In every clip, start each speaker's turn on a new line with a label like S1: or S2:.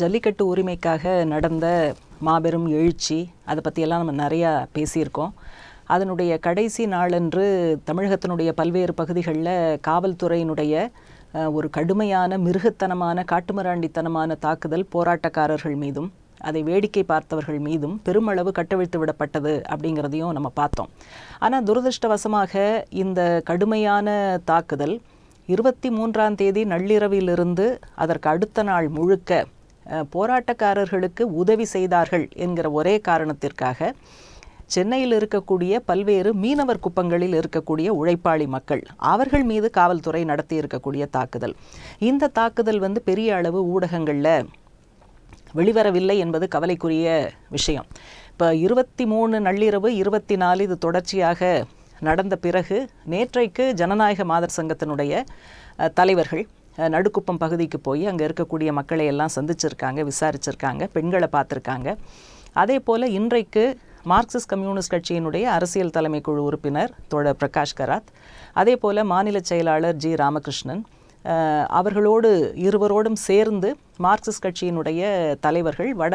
S1: ஜல்லிக்கட்டு உரிமைக்காக நடந்த மாபெரும் எழுச்சி அதை பற்றியெல்லாம் நம்ம நிறையா பேசியிருக்கோம் அதனுடைய கடைசி நாளன்று தமிழகத்தினுடைய பல்வேறு பகுதிகளில் காவல்துறையினுடைய ஒரு கடுமையான மிருகத்தனமான காட்டுமிராண்டித்தனமான தாக்குதல் போராட்டக்காரர்கள் மீதும் அதை வேடிக்கை பார்த்தவர்கள் மீதும் பெருமளவு கட்டவிழ்த்து விடப்பட்டது அப்படிங்கிறதையும் நம்ம பார்த்தோம் ஆனால் துரதிருஷ்டவசமாக இந்த கடுமையான தாக்குதல் இருபத்தி மூன்றாம் தேதி நள்ளிரவிலிருந்து அதற்கு அடுத்த நாள் முழுக்க போராட்டக்காரர்களுக்கு உதவி செய்தார்கள் என்கிற ஒரே காரணத்திற்காக சென்னையில் இருக்கக்கூடிய பல்வேறு மீனவர் குப்பங்களில் இருக்கக்கூடிய உழைப்பாளி மக்கள் அவர்கள் மீது காவல்துறை நடத்தி இருக்கக்கூடிய தாக்குதல் இந்த தாக்குதல் வந்து பெரிய அளவு ஊடகங்களில் வெளிவரவில்லை என்பது கவலைக்குரிய விஷயம் இப்போ இருபத்தி மூணு நள்ளிரவு இருபத்தி நாலு இது தொடர்ச்சியாக நடந்த பிறகு நேற்றைக்கு ஜனநாயக மாதர் சங்கத்தினுடைய தலைவர்கள் நடுக்குப்பம் பகுதிக்கு போய் அங்கே இருக்கக்கூடிய மக்களை எல்லாம் சந்திச்சிருக்காங்க விசாரிச்சிருக்காங்க பெண்களை பார்த்துருக்காங்க அதே போல் இன்றைக்கு மார்க்சிஸ்ட் கம்யூனிஸ்ட் கட்சியினுடைய அரசியல் தலைமை குழு உறுப்பினர் தோழர் பிரகாஷ் கராத் அதே போல் மாநில செயலாளர் ஜி ராமகிருஷ்ணன் அவர்களோடு இருவரோடும் சேர்ந்து மார்க்சிஸ்ட் கட்சியினுடைய தலைவர்கள் வட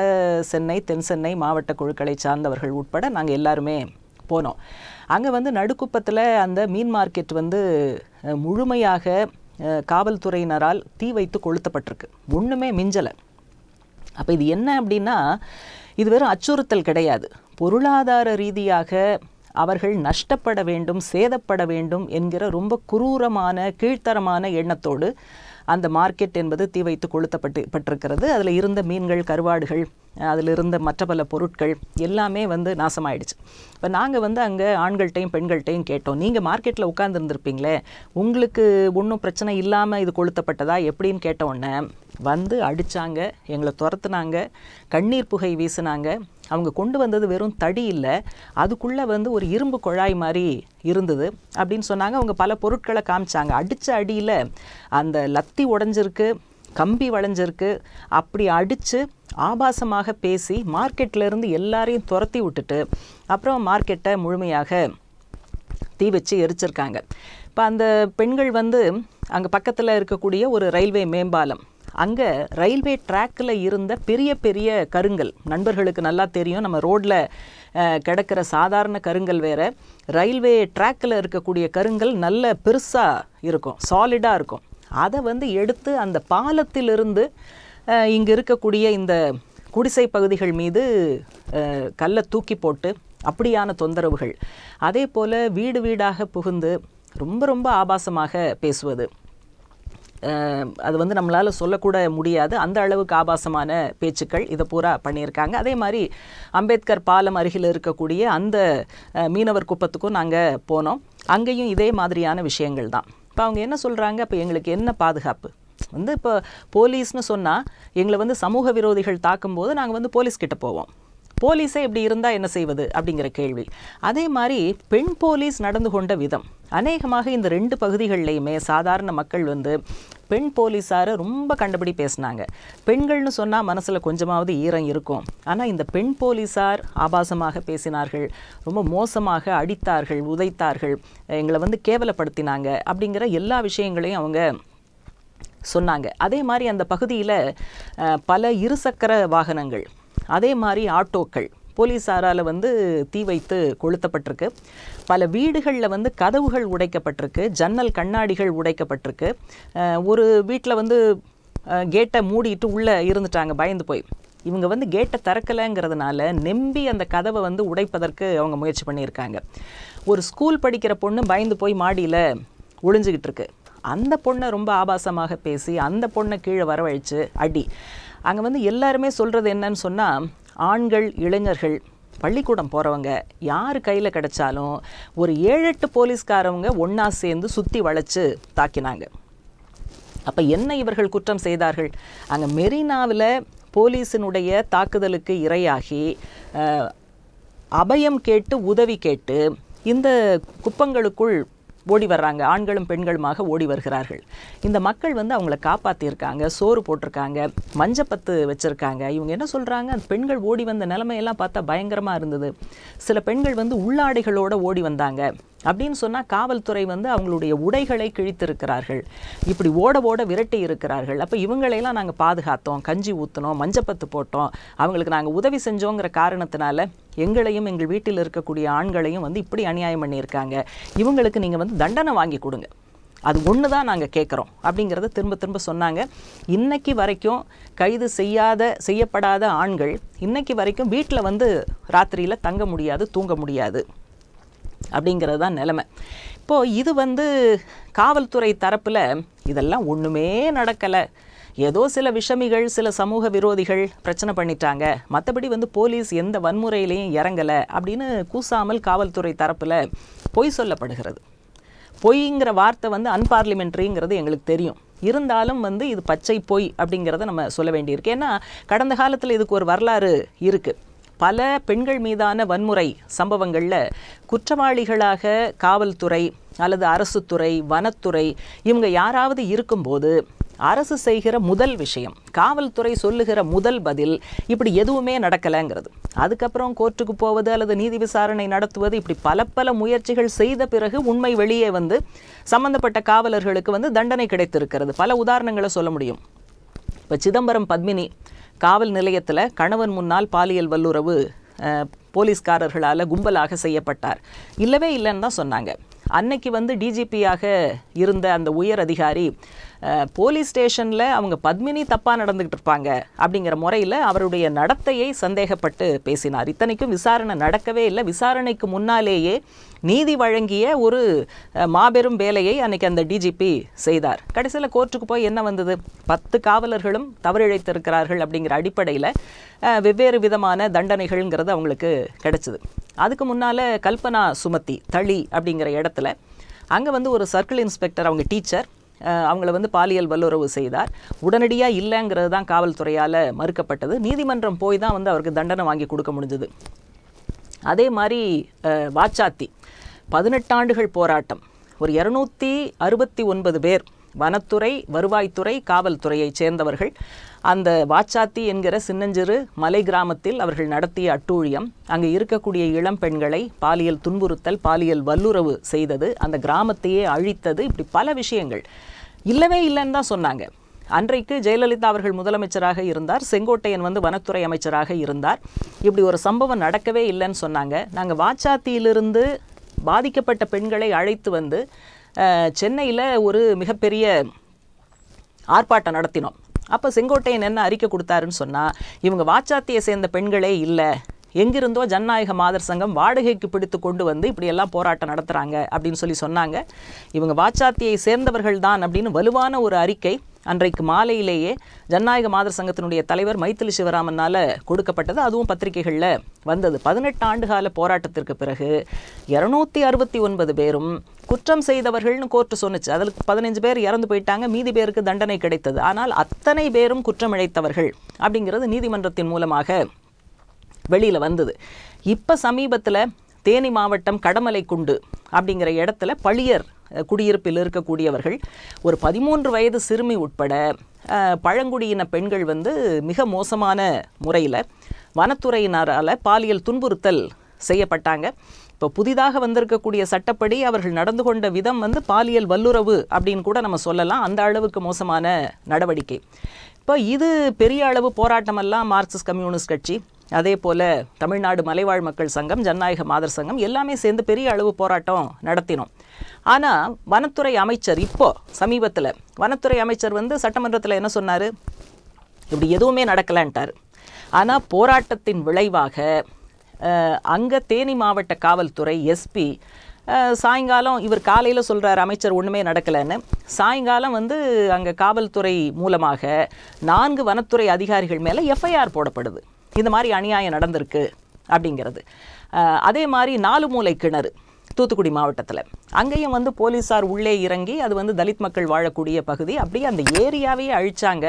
S1: சென்னை தென் சென்னை மாவட்ட குழுக்களை சார்ந்தவர்கள் உட்பட நாங்கள் எல்லாருமே போனோம் அங்கே வந்து நடுக்குப்பத்தில் அந்த மீன் மார்க்கெட் வந்து முழுமையாக காவல்துறையினரால் தீ வைத்து கொளுத்தப்பட்டிருக்கு ஒன்றுமே மிஞ்சலை அப்போ இது என்ன அப்படின்னா இது வெறும் அச்சுறுத்தல் கிடையாது பொருளாதார ரீதியாக அவர்கள் நஷ்டப்பட வேண்டும் சேதப்பட வேண்டும் என்கிற ரொம்ப குரூரமான கீழ்த்தரமான எண்ணத்தோடு அந்த மார்க்கெட் என்பது தீ வைத்து கொளுத்தப்பட்டு பட்டிருக்கிறது அதில் இருந்த மீன்கள் கருவாடுகள் அதில் இருந்த மற்ற பல பொருட்கள் எல்லாமே வந்து நாசமாயிடுச்சு இப்போ நாங்கள் வந்து அங்கே ஆண்கள்கிட்டையும் பெண்கள்கிட்டையும் கேட்டோம் நீங்கள் மார்க்கெட்டில் உட்காந்துருந்துருப்பீங்களே உங்களுக்கு ஒன்றும் பிரச்சனை இல்லாமல் இது கொளுத்தப்பட்டதா எப்படின்னு கேட்டோன்னே வந்து அடித்தாங்க எங்களை துரத்துனாங்க கண்ணீர் புகை வீசினாங்க அவங்க கொண்டு வந்தது வெறும் தடி இல்லை அதுக்குள்ளே வந்து ஒரு இரும்பு குழாய் மாதிரி இருந்தது அப்படின்னு சொன்னாங்க அவங்க பல பொருட்களை காமிச்சாங்க அடித்த அடியில் அந்த லத்தி உடஞ்சிருக்கு கம்பி வளைஞ்சிருக்கு அப்படி அடித்து ஆபாசமாக பேசி மார்க்கெட்டிலேருந்து எல்லாரையும் துரத்தி விட்டுட்டு அப்புறம் மார்க்கெட்டை முழுமையாக தீ வச்சு எரிச்சிருக்காங்க இப்போ அந்த பெண்கள் வந்து அங்கே பக்கத்தில் இருக்கக்கூடிய ஒரு ரயில்வே மேம்பாலம் அங்கே ரயில்வே ட்ராக்கில் இருந்த பெரிய பெரிய கருங்கல் நண்பர்களுக்கு நல்லா தெரியும் நம்ம ரோட்டில் கிடக்கிற சாதாரண கருங்கல் வேறு ரயில்வே ட்ராக்கில் இருக்கக்கூடிய கருங்கல் நல்ல பெருசாக இருக்கும் சாலிடாக இருக்கும் அதை வந்து எடுத்து அந்த பாலத்திலிருந்து இங்கே இருக்கக்கூடிய இந்த குடிசை பகுதிகள் மீது கல்லை தூக்கி போட்டு அப்படியான தொந்தரவுகள் அதே போல் வீடு வீடாக புகுந்து ரொம்ப ரொம்ப ஆபாசமாக பேசுவது அது வந்து நம்மளால் சொல்லக்கூட முடியாது அந்த அளவுக்கு ஆபாசமான பேச்சுக்கள் இதை பூரா பண்ணியிருக்காங்க அதே மாதிரி அம்பேத்கர் பாலம் அருகில் இருக்கக்கூடிய அந்த மீனவர் குப்பத்துக்கும் நாங்கள் போனோம் அங்கேயும் இதே மாதிரியான விஷயங்கள் தான் இப்போ அவங்க என்ன சொல்கிறாங்க இப்போ எங்களுக்கு என்ன பாதுகாப்பு வந்து இப்போ போலீஸ்னு சொன்னால் எங்களை வந்து சமூக விரோதிகள் தாக்கும்போது நாங்கள் வந்து போலீஸ்கிட்ட போவோம் போலீஸே இப்படி இருந்தால் என்ன செய்வது அப்படிங்கிற கேள்வி அதே மாதிரி பெண் போலீஸ் நடந்து கொண்ட விதம் அநேகமாக இந்த ரெண்டு பகுதிகள்லையுமே சாதாரண மக்கள் வந்து பெண் போலீஸாரை ரொம்ப கண்டபடி பேசினாங்க பெண்கள்னு சொன்னால் மனசில் கொஞ்சமாவது ஈரம் இருக்கும் ஆனால் இந்த பெண் போலீஸார் ஆபாசமாக பேசினார்கள் ரொம்ப மோசமாக அடித்தார்கள் உதைத்தார்கள் எங்களை வந்து கேவலப்படுத்தினாங்க அப்படிங்கிற எல்லா விஷயங்களையும் அவங்க சொன்னாங்க அதே மாதிரி அந்த பகுதியில் பல இருசக்கர வாகனங்கள் அதே மாதிரி ஆட்டோக்கள் போலீஸாரால் வந்து தீ வைத்து கொளுத்தப்பட்டிருக்கு பல வீடுகளில் வந்து கதவுகள் உடைக்கப்பட்டிருக்கு ஜன்னல் கண்ணாடிகள் உடைக்கப்பட்டிருக்கு ஒரு வீட்டில் வந்து கேட்டை மூடிட்டு உள்ளே இருந்துட்டாங்க பயந்து போய் இவங்க வந்து கேட்டை திறக்கலைங்கிறதுனால நெம்பி அந்த கதவை வந்து உடைப்பதற்கு அவங்க முயற்சி பண்ணியிருக்காங்க ஒரு ஸ்கூல் படிக்கிற பொண்ணு பயந்து போய் மாடியில் ஒளிஞ்சிக்கிட்டு இருக்கு அந்த பொண்ணை ரொம்ப ஆபாசமாக பேசி அந்த பொண்ணை கீழே வரவழைச்சு அடி அங்கே வந்து எல்லாருமே சொல்கிறது என்னன்னு சொன்னால் ஆண்கள் இளைஞர்கள் பள்ளிக்கூடம் போகிறவங்க யார் கையில் கிடச்சாலும் ஒரு ஏழெட்டு போலீஸ்காரவங்க ஒன்றா சேர்ந்து சுற்றி வளைச்சு தாக்கினாங்க அப்போ என்ன இவர்கள் குற்றம் செய்தார்கள் அங்கே மெரினாவில் போலீஸினுடைய தாக்குதலுக்கு இரையாகி அபயம் கேட்டு உதவி கேட்டு இந்த குப்பங்களுக்குள் ஓடி வர்றாங்க ஆண்களும் பெண்களுமாக ஓடி வருகிறார்கள் இந்த மக்கள் வந்து அவங்கள காப்பாற்றியிருக்காங்க சோறு போட்டிருக்காங்க மஞ்சப்பத்து வச்சுருக்காங்க இவங்க என்ன சொல்கிறாங்க அந்த பெண்கள் ஓடி வந்த நிலைமையெல்லாம் பார்த்தா பயங்கரமாக இருந்தது சில பெண்கள் வந்து உள்ளாடைகளோடு ஓடி வந்தாங்க அப்படின்னு சொன்னால் காவல்துறை வந்து அவங்களுடைய உடைகளை கிழித்திருக்கிறார்கள் இப்படி ஓட ஓட விரட்டி இருக்கிறார்கள் அப்போ இவங்களையெல்லாம் நாங்கள் பாதுகாத்தோம் கஞ்சி ஊற்றினோம் மஞ்சப்பத்து போட்டோம் அவங்களுக்கு நாங்கள் உதவி செஞ்சோங்கிற காரணத்தினால எங்களையும் எங்கள் வீட்டில் இருக்கக்கூடிய ஆண்களையும் வந்து இப்படி அநியாயம் பண்ணியிருக்காங்க இவங்களுக்கு நீங்கள் வந்து தண்டனை வாங்கி கொடுங்க அது ஒன்று தான் நாங்கள் கேட்குறோம் அப்படிங்கிறத திரும்ப திரும்ப சொன்னாங்க இன்னைக்கு வரைக்கும் கைது செய்யாத செய்யப்படாத ஆண்கள் இன்னைக்கு வரைக்கும் வீட்டில் வந்து ராத்திரியில் தங்க முடியாது தூங்க முடியாது அப்படிங்கிறது தான் நிலமை இப்போது இது வந்து காவல்துறை தரப்பில் இதெல்லாம் ஒன்றுமே நடக்கலை ஏதோ சில விஷமிகள் சில சமூக விரோதிகள் பிரச்சனை பண்ணிட்டாங்க மற்றபடி வந்து போலீஸ் எந்த வன்முறையிலையும் இறங்கலை அப்படின்னு கூசாமல் காவல்துறை தரப்பில் பொய் சொல்லப்படுகிறது பொய்ங்கிற வார்த்தை வந்து அன்பார்லிமெண்ட்ரிங்கிறது எங்களுக்கு தெரியும் இருந்தாலும் வந்து இது பச்சை பொய் அப்படிங்கிறத நம்ம சொல்ல வேண்டியிருக்கு ஏன்னா கடந்த காலத்தில் இதுக்கு ஒரு வரலாறு இருக்குது பல பெண்கள் மீதான வன்முறை சம்பவங்களில் குற்றவாளிகளாக காவல்துறை அல்லது அரசு துறை வனத்துறை இவங்க யாராவது இருக்கும்போது அரசு செய்கிற முதல் விஷயம் காவல்துறை சொல்லுகிற முதல் பதில் இப்படி எதுவுமே நடக்கலைங்கிறது அதுக்கப்புறம் கோர்ட்டுக்கு போவது அல்லது நீதி விசாரணை நடத்துவது இப்படி பல பல முயற்சிகள் செய்த பிறகு உண்மை வெளியே வந்து சம்பந்தப்பட்ட காவலர்களுக்கு வந்து தண்டனை கிடைத்திருக்கிறது பல உதாரணங்களை சொல்ல முடியும் இப்போ சிதம்பரம் பத்மினி காவல் நிலையத்தில் கணவன் முன்னால் பாலியல் வல்லுறவு போலீஸ்காரர்களால் கும்பலாக செய்யப்பட்டார் இல்லவே இல்லைன்னு தான் சொன்னாங்க அன்னைக்கு வந்து டிஜிபியாக இருந்த அந்த உயர் அதிகாரி போலீஸ் ஸ்டேஷனில் அவங்க பத்மினி தப்பாக நடந்துக்கிட்டு இருப்பாங்க அப்படிங்கிற முறையில் அவருடைய நடத்தையை சந்தேகப்பட்டு பேசினார் இத்தனைக்கும் விசாரணை நடக்கவே இல்லை விசாரணைக்கு முன்னாலேயே நீதி வழங்கிய ஒரு மாபெரும் வேலையை அன்றைக்கி அந்த டிஜிபி செய்தார் கடைசியில் கோர்ட்டுக்கு போய் என்ன வந்தது பத்து காவலர்களும் தவறிழைத்திருக்கிறார்கள் அப்படிங்கிற அடிப்படையில் வெவ்வேறு விதமான தண்டனைகள்ங்கிறது அவங்களுக்கு கிடைச்சிது அதுக்கு முன்னால் கல்பனா சுமத்தி தளி அப்படிங்கிற இடத்துல அங்கே வந்து ஒரு சர்க்கிள் இன்ஸ்பெக்டர் அவங்க டீச்சர் அவங்கள வந்து பாலியல் வல்லுறவு செய்தார் உடனடியாக இல்லைங்கிறது தான் காவல்துறையால் மறுக்கப்பட்டது நீதிமன்றம் போய் தான் வந்து அவருக்கு தண்டனை வாங்கி கொடுக்க முடிஞ்சது அதே மாதிரி வாச்சாத்தி பதினெட்டாண்டுகள் போராட்டம் ஒரு இரநூத்தி அறுபத்தி ஒன்பது பேர் வனத்துறை வருவாய்த்துறை காவல்துறையைச் சேர்ந்தவர்கள் அந்த வாச்சாத்தி என்கிற சின்னஞ்சிறு மலை கிராமத்தில் அவர்கள் நடத்திய அட்டூழியம் அங்கே இருக்கக்கூடிய இளம் பெண்களை பாலியல் துன்புறுத்தல் பாலியல் வல்லுறவு செய்தது அந்த கிராமத்தையே அழித்தது இப்படி பல விஷயங்கள் இல்லவே இல்லைன்னு தான் சொன்னாங்க அன்றைக்கு ஜெயலலிதா அவர்கள் முதலமைச்சராக இருந்தார் செங்கோட்டையன் வந்து வனத்துறை அமைச்சராக இருந்தார் இப்படி ஒரு சம்பவம் நடக்கவே இல்லைன்னு சொன்னாங்க நாங்கள் வாச்சாத்தியிலிருந்து பாதிக்கப்பட்ட பெண்களை அழைத்து வந்து சென்னையில் ஒரு மிகப்பெரிய ஆர்ப்பாட்டம் நடத்தினோம் அப்போ செங்கோட்டையன் என்ன அறிக்கை கொடுத்தாருன்னு சொன்னால் இவங்க வாச்சாத்தியை சேர்ந்த பெண்களே இல்லை எங்கிருந்தோ ஜனநாயக மாதர் சங்கம் வாடகைக்கு பிடித்து கொண்டு வந்து இப்படியெல்லாம் போராட்டம் நடத்துகிறாங்க அப்படின்னு சொல்லி சொன்னாங்க இவங்க வாச்சாத்தியை சேர்ந்தவர்கள் தான் அப்படின்னு வலுவான ஒரு அறிக்கை அன்றைக்கு மாலையிலேயே ஜனநாயக மாதர் சங்கத்தினுடைய தலைவர் மைத்திலி சிவராமனால் கொடுக்கப்பட்டது அதுவும் பத்திரிகைகளில் வந்தது பதினெட்டு ஆண்டுகால போராட்டத்திற்கு பிறகு இரநூத்தி அறுபத்தி ஒன்பது பேரும் குற்றம் செய்தவர்கள்னு கோர்ட்டு சொன்னிச்சு அதில் பதினஞ்சு பேர் இறந்து போயிட்டாங்க மீதி பேருக்கு தண்டனை கிடைத்தது ஆனால் அத்தனை பேரும் குற்றமிழைத்தவர்கள் அப்படிங்கிறது நீதிமன்றத்தின் மூலமாக வெளியில் வந்தது இப்போ சமீபத்தில் தேனி மாவட்டம் கடமலை குண்டு அப்படிங்கிற இடத்துல பழியர் குடியிருப்பில் இருக்கக்கூடியவர்கள் ஒரு பதிமூன்று வயது சிறுமி உட்பட பழங்குடியின பெண்கள் வந்து மிக மோசமான முறையில் வனத்துறையினரால் பாலியல் துன்புறுத்தல் செய்யப்பட்டாங்க இப்போ புதிதாக வந்திருக்கக்கூடிய சட்டப்படி அவர்கள் நடந்து கொண்ட விதம் வந்து பாலியல் வல்லுறவு அப்படின்னு கூட நம்ம சொல்லலாம் அந்த அளவுக்கு மோசமான நடவடிக்கை இப்போ இது பெரிய அளவு போராட்டமெல்லாம் மார்க்சிஸ்ட் கம்யூனிஸ்ட் கட்சி அதே போல் தமிழ்நாடு மலைவாழ் மக்கள் சங்கம் ஜனநாயக மாதர் சங்கம் எல்லாமே சேர்ந்து பெரிய அளவு போராட்டம் நடத்தினோம் ஆனால் வனத்துறை அமைச்சர் இப்போது சமீபத்தில் வனத்துறை அமைச்சர் வந்து சட்டமன்றத்தில் என்ன சொன்னார் இப்படி எதுவுமே நடக்கலான்ட்டார் ஆனால் போராட்டத்தின் விளைவாக அங்கே தேனி மாவட்ட காவல்துறை எஸ்பி சாயங்காலம் இவர் காலையில் சொல்கிறார் அமைச்சர் ஒன்றுமே நடக்கலைன்னு சாயங்காலம் வந்து அங்கே காவல்துறை மூலமாக நான்கு வனத்துறை அதிகாரிகள் மேலே எஃப்ஐஆர் போடப்படுது இந்த மாதிரி அநியாயம் நடந்திருக்கு அப்படிங்கிறது அதே மாதிரி நாலு மூலை கிணறு தூத்துக்குடி மாவட்டத்தில் அங்கேயும் வந்து போலீஸார் உள்ளே இறங்கி அது வந்து தலித் மக்கள் வாழக்கூடிய பகுதி அப்படியே அந்த ஏரியாவையே அழிச்சாங்க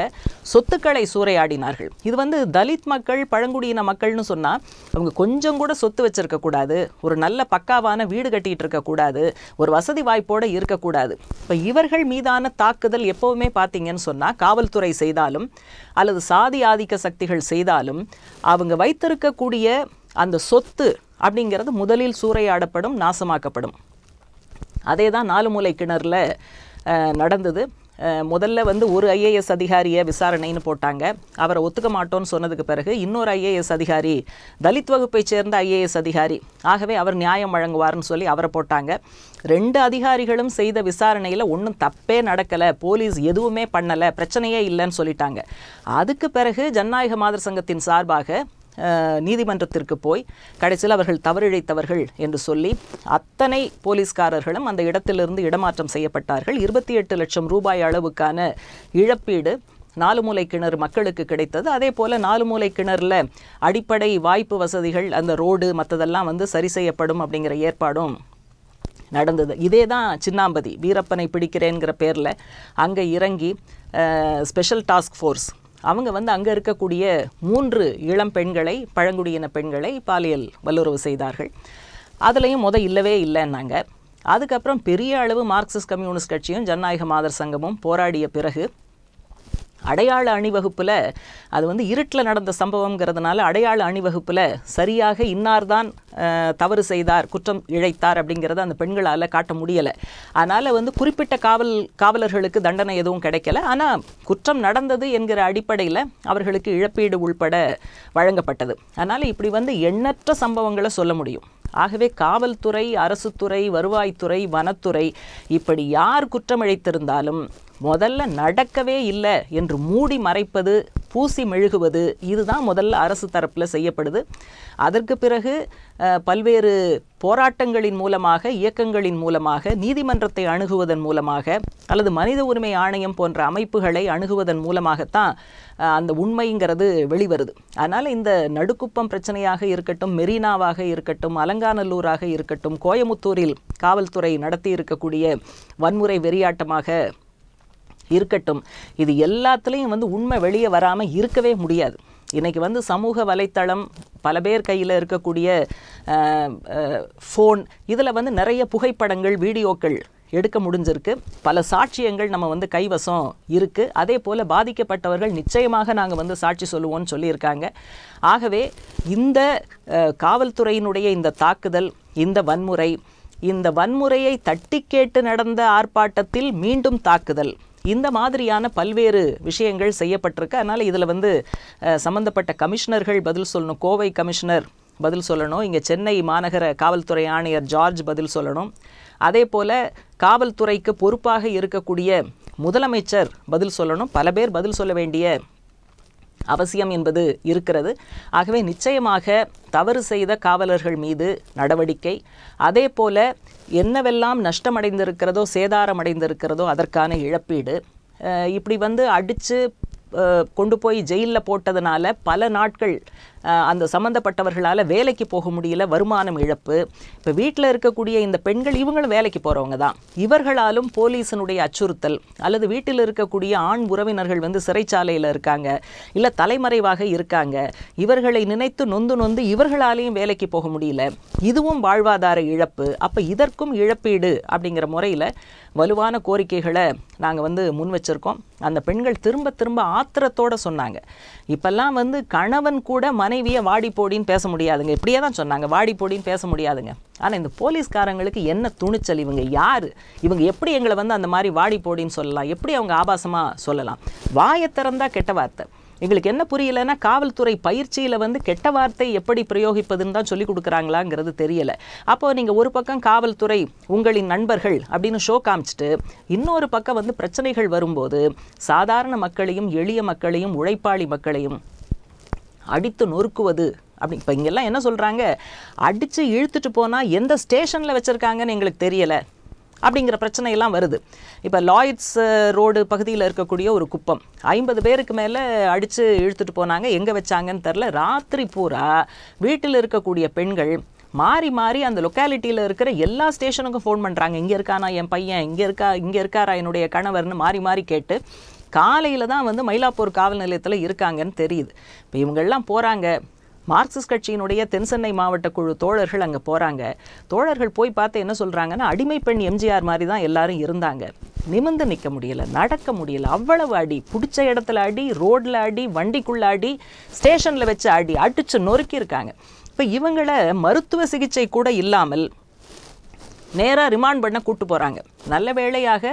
S1: சொத்துக்களை சூறையாடினார்கள் இது வந்து தலித் மக்கள் பழங்குடியின மக்கள்னு சொன்னால் அவங்க கொஞ்சம் கூட சொத்து வச்சிருக்கக்கூடாது ஒரு நல்ல பக்காவான வீடு கட்டிகிட்டு இருக்கக்கூடாது ஒரு வசதி வாய்ப்போடு இருக்கக்கூடாது இப்போ இவர்கள் மீதான தாக்குதல் எப்போவுமே பார்த்தீங்கன்னு சொன்னால் காவல்துறை செய்தாலும் அல்லது சாதி ஆதிக்க சக்திகள் செய்தாலும் அவங்க வைத்திருக்கக்கூடிய அந்த சொத்து அப்படிங்கிறது முதலில் சூறையாடப்படும் நாசமாக்கப்படும் அதே தான் நாலு மூலை கிணறுல நடந்தது முதல்ல வந்து ஒரு ஐஏஎஸ் அதிகாரியை விசாரணைன்னு போட்டாங்க அவரை ஒத்துக்க மாட்டோன்னு சொன்னதுக்கு பிறகு இன்னொரு ஐஏஎஸ் அதிகாரி தலித் வகுப்பைச் சேர்ந்த ஐஏஎஸ் அதிகாரி ஆகவே அவர் நியாயம் வழங்குவார்னு சொல்லி அவரை போட்டாங்க ரெண்டு அதிகாரிகளும் செய்த விசாரணையில் ஒன்றும் தப்பே நடக்கலை போலீஸ் எதுவுமே பண்ணலை பிரச்சனையே இல்லைன்னு சொல்லிட்டாங்க அதுக்கு பிறகு ஜனநாயக மாதர் சங்கத்தின் சார்பாக நீதிமன்றத்திற்கு போய் கடைசியில் அவர்கள் தவறிழைத்தவர்கள் என்று சொல்லி அத்தனை போலீஸ்காரர்களும் அந்த இடத்திலிருந்து இடமாற்றம் செய்யப்பட்டார்கள் இருபத்தி எட்டு லட்சம் ரூபாய் அளவுக்கான இழப்பீடு நாலு மூலை கிணறு மக்களுக்கு கிடைத்தது அதே போல் நாலு மூலை கிணறுல அடிப்படை வாய்ப்பு வசதிகள் அந்த ரோடு மற்றதெல்லாம் வந்து சரி செய்யப்படும் அப்படிங்கிற ஏற்பாடும் நடந்தது இதே தான் சின்னாம்பதி வீரப்பனை பிடிக்கிறேங்கிற பேரில் அங்கே இறங்கி ஸ்பெஷல் டாஸ்க் ஃபோர்ஸ் அவங்க வந்து அங்கே இருக்கக்கூடிய மூன்று இளம் பெண்களை பழங்குடியின பெண்களை பாலியல் வல்லுறவு செய்தார்கள் அதுலேயும் முத இல்லவே இல்லைன்னாங்க அதுக்கப்புறம் பெரிய அளவு மார்க்சிஸ்ட் கம்யூனிஸ்ட் கட்சியும் ஜனநாயக மாதர் சங்கமும் போராடிய பிறகு அடையாள அணிவகுப்பில் அது வந்து இருட்டில் நடந்த சம்பவங்கிறதுனால அடையாள அணிவகுப்பில் சரியாக இன்னார்தான் தவறு செய்தார் குற்றம் இழைத்தார் அப்படிங்கிறத அந்த பெண்களால் காட்ட முடியலை அதனால் வந்து குறிப்பிட்ட காவல் காவலர்களுக்கு தண்டனை எதுவும் கிடைக்கல ஆனால் குற்றம் நடந்தது என்கிற அடிப்படையில் அவர்களுக்கு இழப்பீடு உள்பட வழங்கப்பட்டது அதனால் இப்படி வந்து எண்ணற்ற சம்பவங்களை சொல்ல முடியும் ஆகவே காவல்துறை அரசுத்துறை வருவாய்த்துறை வனத்துறை இப்படி யார் இழைத்திருந்தாலும் முதல்ல நடக்கவே இல்லை என்று மூடி மறைப்பது பூசி மெழுகுவது இதுதான் முதல்ல அரசு தரப்பில் செய்யப்படுது அதற்கு பிறகு பல்வேறு போராட்டங்களின் மூலமாக இயக்கங்களின் மூலமாக நீதிமன்றத்தை அணுகுவதன் மூலமாக அல்லது மனித உரிமை ஆணையம் போன்ற அமைப்புகளை அணுகுவதன் மூலமாகத்தான் அந்த உண்மைங்கிறது வெளிவருது அதனால் இந்த நடுக்குப்பம் பிரச்சனையாக இருக்கட்டும் மெரினாவாக இருக்கட்டும் அலங்காநல்லூராக இருக்கட்டும் கோயமுத்தூரில் காவல்துறை நடத்தி இருக்கக்கூடிய வன்முறை வெறியாட்டமாக இருக்கட்டும் இது எல்லாத்துலேயும் வந்து உண்மை வெளியே வராமல் இருக்கவே முடியாது இன்றைக்கி வந்து சமூக வலைத்தளம் பல பேர் கையில் இருக்கக்கூடிய ஃபோன் இதில் வந்து நிறைய புகைப்படங்கள் வீடியோக்கள் எடுக்க முடிஞ்சிருக்கு பல சாட்சியங்கள் நம்ம வந்து கைவசம் இருக்குது அதே போல் பாதிக்கப்பட்டவர்கள் நிச்சயமாக நாங்கள் வந்து சாட்சி சொல்லுவோம்னு சொல்லியிருக்காங்க ஆகவே இந்த காவல்துறையினுடைய இந்த தாக்குதல் இந்த வன்முறை இந்த வன்முறையை தட்டி கேட்டு நடந்த ஆர்ப்பாட்டத்தில் மீண்டும் தாக்குதல் இந்த மாதிரியான பல்வேறு விஷயங்கள் செய்யப்பட்டிருக்கு அதனால் இதில் வந்து சம்மந்தப்பட்ட கமிஷனர்கள் பதில் சொல்லணும் கோவை கமிஷனர் பதில் சொல்லணும் இங்கே சென்னை மாநகர காவல்துறை ஆணையர் ஜார்ஜ் பதில் சொல்லணும் அதே போல் காவல்துறைக்கு பொறுப்பாக இருக்கக்கூடிய முதலமைச்சர் பதில் சொல்லணும் பல பேர் பதில் சொல்ல வேண்டிய அவசியம் என்பது இருக்கிறது ஆகவே நிச்சயமாக தவறு செய்த காவலர்கள் மீது நடவடிக்கை அதே போல என்னவெல்லாம் நஷ்டமடைந்திருக்கிறதோ சேதாரம் அடைந்திருக்கிறதோ அதற்கான இழப்பீடு இப்படி வந்து அடித்து கொண்டு போய் ஜெயிலில் போட்டதுனால பல நாட்கள் அந்த சம்மந்தப்பட்டவர்களால் வேலைக்கு போக முடியல வருமானம் இழப்பு இப்போ வீட்டில் இருக்கக்கூடிய இந்த பெண்கள் இவங்களும் வேலைக்கு போகிறவங்க தான் இவர்களாலும் போலீஸினுடைய அச்சுறுத்தல் அல்லது வீட்டில் இருக்கக்கூடிய ஆண் உறவினர்கள் வந்து சிறைச்சாலையில் இருக்காங்க இல்லை தலைமறைவாக இருக்காங்க இவர்களை நினைத்து நொந்து நொந்து இவர்களாலேயும் வேலைக்கு போக முடியல இதுவும் வாழ்வாதார இழப்பு அப்போ இதற்கும் இழப்பீடு அப்படிங்கிற முறையில் வலுவான கோரிக்கைகளை நாங்கள் வந்து முன் வச்சுருக்கோம் அந்த பெண்கள் திரும்ப திரும்ப ஆத்திரத்தோடு சொன்னாங்க இப்போல்லாம் வந்து கணவன் கூட மன மனைவியை வாடி போடின்னு பேச முடியாதுங்க இப்படியே தான் சொன்னாங்க வாடி போடின்னு பேச முடியாதுங்க ஆனால் இந்த போலீஸ்காரங்களுக்கு என்ன துணிச்சல் இவங்க யார் இவங்க எப்படி எங்களை வந்து அந்த மாதிரி வாடி போடின்னு சொல்லலாம் எப்படி அவங்க ஆபாசமாக சொல்லலாம் வாயை திறந்தால் கெட்ட வார்த்தை எங்களுக்கு என்ன புரியலைன்னா காவல்துறை பயிற்சியில் வந்து கெட்ட வார்த்தை எப்படி பிரயோகிப்பதுன்னு தான் சொல்லிக் கொடுக்குறாங்களாங்கிறது தெரியலை அப்போது நீங்கள் ஒரு பக்கம் காவல்துறை உங்களின் நண்பர்கள் அப்படின்னு ஷோ காமிச்சிட்டு இன்னொரு பக்கம் வந்து பிரச்சனைகள் வரும்போது சாதாரண மக்களையும் எளிய மக்களையும் உழைப்பாளி மக்களையும் அடித்து நொறுக்குவது அப்படி இப்போ இங்கெல்லாம் என்ன சொல்கிறாங்க அடித்து இழுத்துட்டு போனால் எந்த ஸ்டேஷனில் வச்சுருக்காங்கன்னு எங்களுக்கு தெரியலை அப்படிங்கிற பிரச்சனையெல்லாம் வருது இப்போ லாயிட்ஸ் ரோடு பகுதியில் இருக்கக்கூடிய ஒரு குப்பம் ஐம்பது பேருக்கு மேலே அடித்து இழுத்துட்டு போனாங்க எங்கே வச்சாங்கன்னு தெரில ராத்திரி பூரா வீட்டில் இருக்கக்கூடிய பெண்கள் மாறி மாறி அந்த லொக்காலிட்டியில் இருக்கிற எல்லா ஸ்டேஷனுக்கும் ஃபோன் பண்ணுறாங்க இங்கே இருக்கானா என் பையன் இங்கே இருக்கா இங்கே இருக்காரா என்னுடைய கணவர்னு மாறி மாறி கேட்டு காலையில் தான் வந்து மயிலாப்பூர் காவல் நிலையத்தில் இருக்காங்கன்னு தெரியுது இப்போ இவங்கள்லாம் போகிறாங்க மார்க்சிஸ்ட் கட்சியினுடைய தென்சென்னை மாவட்ட குழு தோழர்கள் அங்கே போகிறாங்க தோழர்கள் போய் பார்த்து என்ன சொல்கிறாங்கன்னா அடிமை பெண் எம்ஜிஆர் மாதிரி தான் எல்லாரும் இருந்தாங்க நிமிந்து நிற்க முடியலை நடக்க முடியலை அவ்வளவு அடி பிடிச்ச இடத்துல அடி ரோட்டில் அடி வண்டிக்குள்ளே அடி ஸ்டேஷனில் வச்சு அடி அடித்து நொறுக்கியிருக்காங்க இப்போ இவங்களை மருத்துவ சிகிச்சை கூட இல்லாமல் நேராக ரிமாண்ட் பண்ண கூட்டு போகிறாங்க நல்ல வேளையாக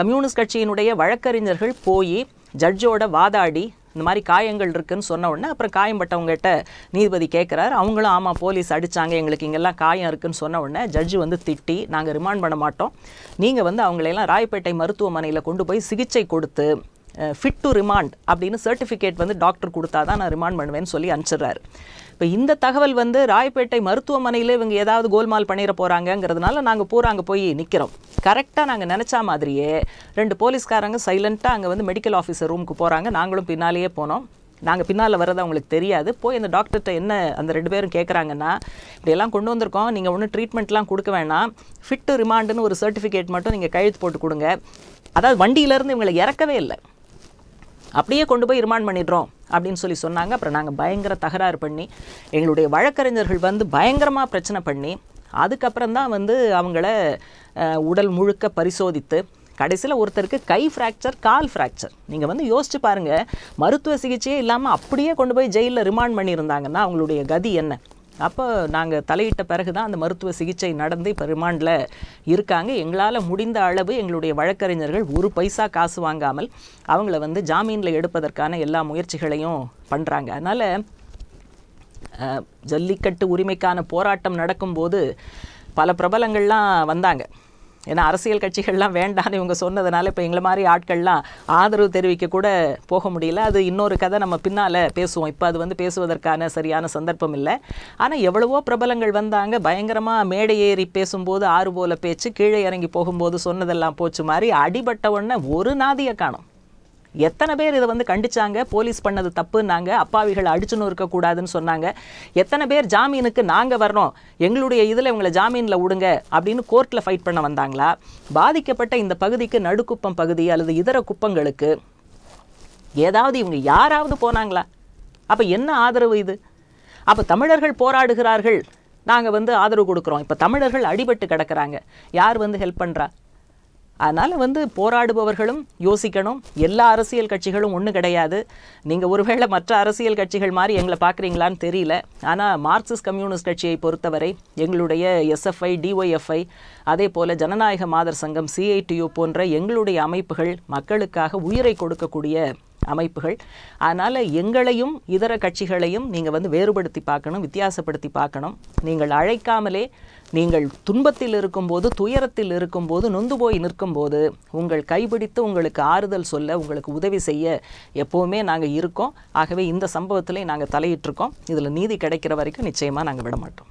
S1: கம்யூனிஸ்ட் கட்சியினுடைய வழக்கறிஞர்கள் போய் ஜட்ஜோட வாதாடி இந்த மாதிரி காயங்கள் இருக்குன்னு சொன்ன உடனே அப்புறம் காயம்பட்டவங்ககிட்ட நீதிபதி கேட்குறாரு அவங்களும் ஆமாம் போலீஸ் அடித்தாங்க எங்களுக்கு இங்கெல்லாம் காயம் இருக்குன்னு சொன்ன உடனே ஜட்ஜு வந்து திட்டி நாங்கள் ரிமாண்ட் பண்ண மாட்டோம் நீங்கள் வந்து அவங்களையெல்லாம் ராயப்பேட்டை மருத்துவமனையில் கொண்டு போய் சிகிச்சை கொடுத்து ஃபிட் டு ரிமாண்ட் அப்படின்னு சர்டிஃபிகேட் வந்து டாக்டர் கொடுத்தா தான் நான் ரிமாண்ட் பண்ணுவேன்னு சொல்லி அனுப்பிச்சிடுறாரு இப்போ இந்த தகவல் வந்து ராயப்பேட்டை மருத்துவமனையில் இவங்க ஏதாவது கோல்மால் பண்ணிட போகிறாங்கங்கிறதுனால நாங்கள் பூரா அங்கே போய் நிற்கிறோம் கரெக்டாக நாங்கள் நினச்சா மாதிரியே ரெண்டு போலீஸ்காரங்க சைலண்ட்டாக அங்கே வந்து மெடிக்கல் ஆஃபீஸர் ரூமுக்கு போகிறாங்க நாங்களும் பின்னாலேயே போனோம் நாங்கள் பின்னால் வரது அவங்களுக்கு தெரியாது போய் அந்த டாக்டர்கிட்ட என்ன அந்த ரெண்டு பேரும் கேட்குறாங்கன்னா இப்படியெல்லாம் கொண்டு வந்திருக்கோம் நீங்கள் ஒன்றும் ட்ரீட்மெண்ட்லாம் கொடுக்க வேணாம் ஃபிட்டு ரிமாண்டுன்னு ஒரு சர்டிஃபிகேட் மட்டும் நீங்கள் கையெழுத்து போட்டு கொடுங்க அதாவது வண்டியிலேருந்து இவங்களை இறக்கவே இல்லை அப்படியே கொண்டு போய் ரிமாண்ட் பண்ணிடுறோம் அப்படின்னு சொல்லி சொன்னாங்க அப்புறம் நாங்கள் பயங்கர தகராறு பண்ணி எங்களுடைய வழக்கறிஞர்கள் வந்து பயங்கரமாக பிரச்சனை பண்ணி அதுக்கப்புறம் தான் வந்து அவங்கள உடல் முழுக்க பரிசோதித்து கடைசியில் ஒருத்தருக்கு கை ஃப்ராக்சர் கால் ஃப்ராக்சர் நீங்கள் வந்து யோசிச்சு பாருங்கள் மருத்துவ சிகிச்சையே இல்லாமல் அப்படியே கொண்டு போய் ஜெயிலில் ரிமாண்ட் பண்ணியிருந்தாங்கன்னா அவங்களுடைய கதி என்ன அப்போ நாங்கள் தலையிட்ட பிறகு தான் அந்த மருத்துவ சிகிச்சை நடந்து இப்போ ரிமாண்டில் இருக்காங்க எங்களால் முடிந்த அளவு எங்களுடைய வழக்கறிஞர்கள் ஒரு பைசா காசு வாங்காமல் அவங்கள வந்து ஜாமீனில் எடுப்பதற்கான எல்லா முயற்சிகளையும் பண்ணுறாங்க அதனால் ஜல்லிக்கட்டு உரிமைக்கான போராட்டம் நடக்கும்போது பல பிரபலங்கள்லாம் வந்தாங்க ஏன்னா அரசியல் கட்சிகள்லாம் வேண்டான்னு இவங்க சொன்னதுனால இப்போ எங்களை மாதிரி ஆட்கள்லாம் ஆதரவு தெரிவிக்க கூட போக முடியல அது இன்னொரு கதை நம்ம பின்னால் பேசுவோம் இப்போ அது வந்து பேசுவதற்கான சரியான சந்தர்ப்பம் இல்லை ஆனால் எவ்வளவோ பிரபலங்கள் வந்தாங்க பயங்கரமாக மேடை ஏறி பேசும்போது ஆறு போல பேச்சு கீழே இறங்கி போகும்போது சொன்னதெல்லாம் போச்சு மாதிரி அடிபட்ட உடனே ஒரு நாதியை காணும் எத்தனை பேர் இதை வந்து கண்டிச்சாங்க போலீஸ் பண்ணது தப்புன்னாங்க அப்பாவிகள் அடிச்சுன்னு இருக்கக்கூடாதுன்னு சொன்னாங்க எத்தனை பேர் ஜாமீனுக்கு நாங்கள் வரணும் எங்களுடைய இதில் இவங்களை ஜாமீனில் விடுங்க அப்படின்னு கோர்ட்டில் ஃபைட் பண்ண வந்தாங்களா பாதிக்கப்பட்ட இந்த பகுதிக்கு நடுக்குப்பம் பகுதி அல்லது இதர குப்பங்களுக்கு ஏதாவது இவங்க யாராவது போனாங்களா அப்போ என்ன ஆதரவு இது அப்போ தமிழர்கள் போராடுகிறார்கள் நாங்கள் வந்து ஆதரவு கொடுக்குறோம் இப்போ தமிழர்கள் அடிபட்டு கிடக்கிறாங்க யார் வந்து ஹெல்ப் பண்ணுறா அதனால் வந்து போராடுபவர்களும் யோசிக்கணும் எல்லா அரசியல் கட்சிகளும் ஒன்று கிடையாது நீங்கள் ஒருவேளை மற்ற அரசியல் கட்சிகள் மாதிரி எங்களை பார்க்குறீங்களான்னு தெரியல ஆனால் மார்க்சிஸ்ட் கம்யூனிஸ்ட் கட்சியை பொறுத்தவரை எங்களுடைய எஸ்எஃப்ஐ டிஒய்எஃப்ஐ அதே போல் ஜனநாயக மாதர் சங்கம் சிஐடியூ போன்ற எங்களுடைய அமைப்புகள் மக்களுக்காக உயிரை கொடுக்கக்கூடிய அமைப்புகள் அதனால் எங்களையும் இதர கட்சிகளையும் நீங்கள் வந்து வேறுபடுத்தி பார்க்கணும் வித்தியாசப்படுத்தி பார்க்கணும் நீங்கள் அழைக்காமலே நீங்கள் துன்பத்தில் இருக்கும்போது துயரத்தில் இருக்கும்போது நொந்து போய் நிற்கும்போது உங்கள் கைப்பிடித்து உங்களுக்கு ஆறுதல் சொல்ல உங்களுக்கு உதவி செய்ய எப்போவுமே நாங்கள் இருக்கோம் ஆகவே இந்த சம்பவத்திலே நாங்கள் தலையிட்டிருக்கோம் இதில் நீதி கிடைக்கிற வரைக்கும் நிச்சயமாக நாங்கள் விட மாட்டோம்